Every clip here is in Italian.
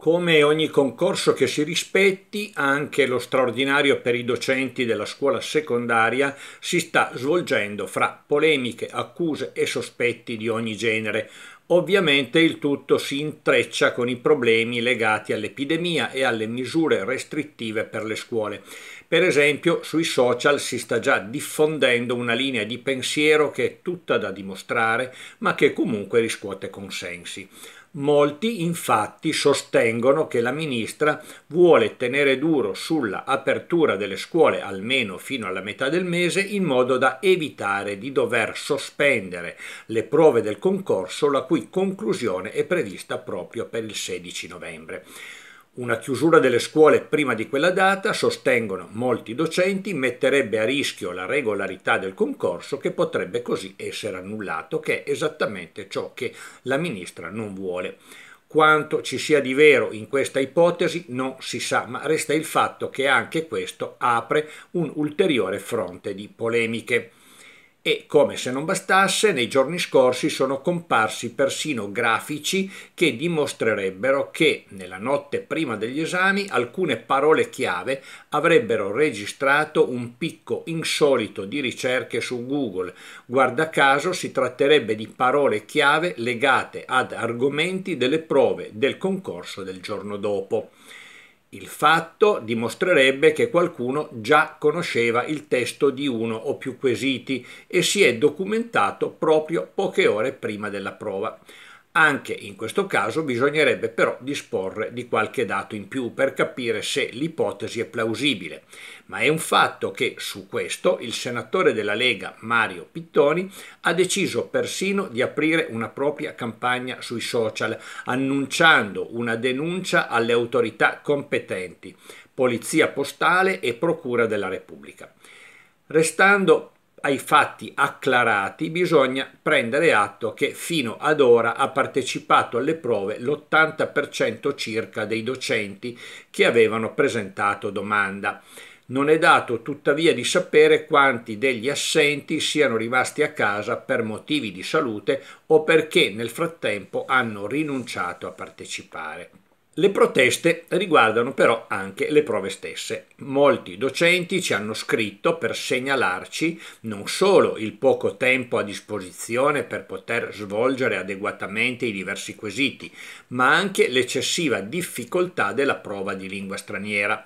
Come ogni concorso che si rispetti, anche lo straordinario per i docenti della scuola secondaria si sta svolgendo fra polemiche, accuse e sospetti di ogni genere. Ovviamente il tutto si intreccia con i problemi legati all'epidemia e alle misure restrittive per le scuole. Per esempio sui social si sta già diffondendo una linea di pensiero che è tutta da dimostrare ma che comunque riscuote consensi. Molti infatti sostengono che la ministra vuole tenere duro sulla apertura delle scuole almeno fino alla metà del mese in modo da evitare di dover sospendere le prove del concorso la cui conclusione è prevista proprio per il 16 novembre. Una chiusura delle scuole prima di quella data, sostengono molti docenti, metterebbe a rischio la regolarità del concorso che potrebbe così essere annullato, che è esattamente ciò che la ministra non vuole. Quanto ci sia di vero in questa ipotesi non si sa, ma resta il fatto che anche questo apre un ulteriore fronte di polemiche. E come se non bastasse, nei giorni scorsi sono comparsi persino grafici che dimostrerebbero che nella notte prima degli esami alcune parole chiave avrebbero registrato un picco insolito di ricerche su Google. Guarda caso si tratterebbe di parole chiave legate ad argomenti delle prove del concorso del giorno dopo. Il fatto dimostrerebbe che qualcuno già conosceva il testo di uno o più quesiti e si è documentato proprio poche ore prima della prova. Anche in questo caso bisognerebbe però disporre di qualche dato in più per capire se l'ipotesi è plausibile, ma è un fatto che su questo il senatore della Lega Mario Pittoni ha deciso persino di aprire una propria campagna sui social, annunciando una denuncia alle autorità competenti, Polizia Postale e Procura della Repubblica. Restando ai fatti acclarati bisogna prendere atto che fino ad ora ha partecipato alle prove l'80% circa dei docenti che avevano presentato domanda. Non è dato tuttavia di sapere quanti degli assenti siano rimasti a casa per motivi di salute o perché nel frattempo hanno rinunciato a partecipare. Le proteste riguardano però anche le prove stesse. Molti docenti ci hanno scritto per segnalarci non solo il poco tempo a disposizione per poter svolgere adeguatamente i diversi quesiti, ma anche l'eccessiva difficoltà della prova di lingua straniera.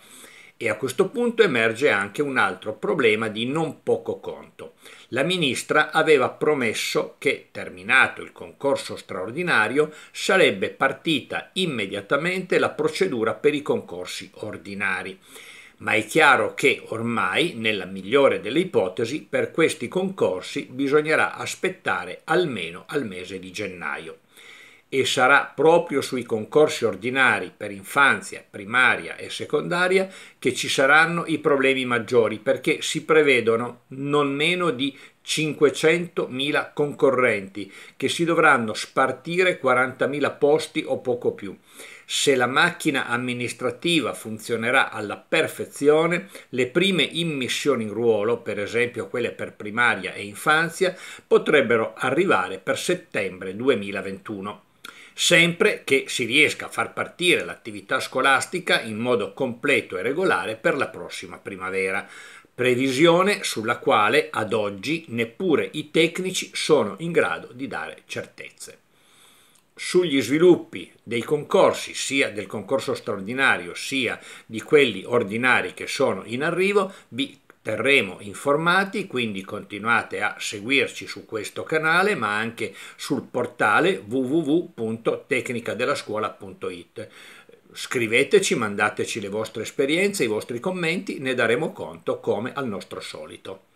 E a questo punto emerge anche un altro problema di non poco conto. La ministra aveva promesso che, terminato il concorso straordinario, sarebbe partita immediatamente la procedura per i concorsi ordinari. Ma è chiaro che ormai, nella migliore delle ipotesi, per questi concorsi bisognerà aspettare almeno al mese di gennaio e sarà proprio sui concorsi ordinari per infanzia, primaria e secondaria che ci saranno i problemi maggiori perché si prevedono non meno di 500.000 concorrenti che si dovranno spartire 40.000 posti o poco più. Se la macchina amministrativa funzionerà alla perfezione, le prime immissioni in ruolo, per esempio quelle per primaria e infanzia, potrebbero arrivare per settembre 2021 sempre che si riesca a far partire l'attività scolastica in modo completo e regolare per la prossima primavera previsione sulla quale ad oggi neppure i tecnici sono in grado di dare certezze. Sugli sviluppi dei concorsi, sia del concorso straordinario sia di quelli ordinari che sono in arrivo, vi terremo informati, quindi continuate a seguirci su questo canale ma anche sul portale www.tecnicadelascuola.it. Scriveteci, mandateci le vostre esperienze, i vostri commenti, ne daremo conto come al nostro solito.